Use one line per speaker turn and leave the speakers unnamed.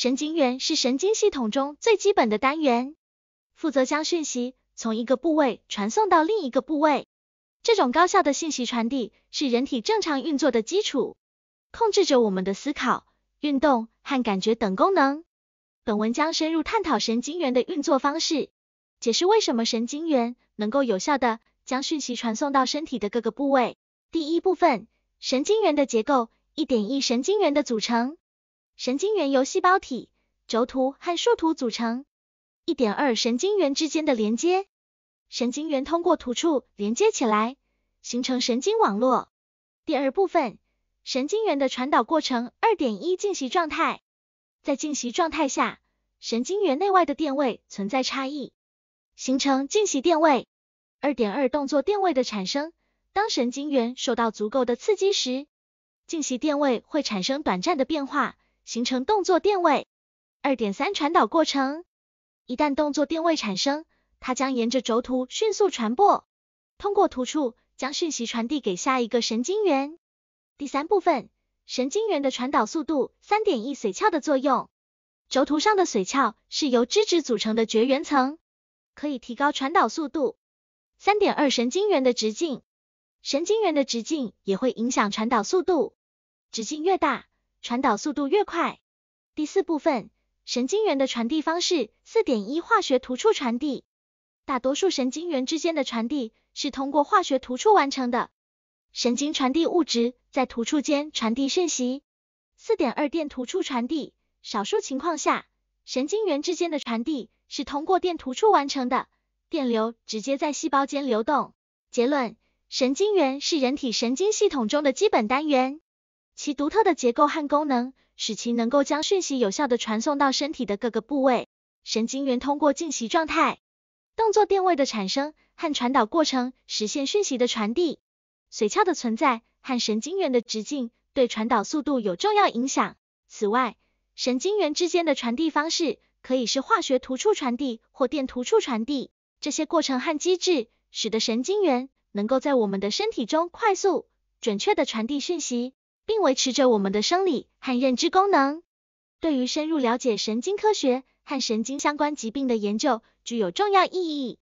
神经元是神经系统中最基本的单元，负责将讯息从一个部位传送到另一个部位。这种高效的信息传递是人体正常运作的基础，控制着我们的思考、运动和感觉等功能。本文将深入探讨神经元的运作方式，解释为什么神经元能够有效的将讯息传送到身体的各个部位。第一部分，神经元的结构，一点一神经元的组成。神经元由细胞体、轴突和树突组成。一点二神经元之间的连接，神经元通过突触连接起来，形成神经网络。第二部分，神经元的传导过程。二点一静息状态，在静息状态下，神经元内外的电位存在差异，形成静息电位。二点二动作电位的产生，当神经元受到足够的刺激时，静息电位会产生短暂的变化。形成动作电位。二点三传导过程，一旦动作电位产生，它将沿着轴突迅速传播，通过突触将讯息传递给下一个神经元。第三部分，神经元的传导速度。三点一髓鞘的作用，轴突上的髓鞘是由脂质组成的绝缘层，可以提高传导速度。三点二神经元的直径，神经元的直径也会影响传导速度，直径越大。传导速度越快。第四部分，神经元的传递方式。四点一化学突触传递，大多数神经元之间的传递是通过化学突触完成的，神经传递物质在突触间传递讯息。四点二电突触传递，少数情况下，神经元之间的传递是通过电突触完成的，电流直接在细胞间流动。结论，神经元是人体神经系统中的基本单元。其独特的结构和功能，使其能够将讯息有效的传送到身体的各个部位。神经元通过静息状态、动作电位的产生和传导过程，实现讯息的传递。髓鞘的存在和神经元的直径对传导速度有重要影响。此外，神经元之间的传递方式可以是化学突触传递或电突触传递。这些过程和机制，使得神经元能够在我们的身体中快速、准确的传递讯息。并维持着我们的生理和认知功能，对于深入了解神经科学和神经相关疾病的研究具有重要意义。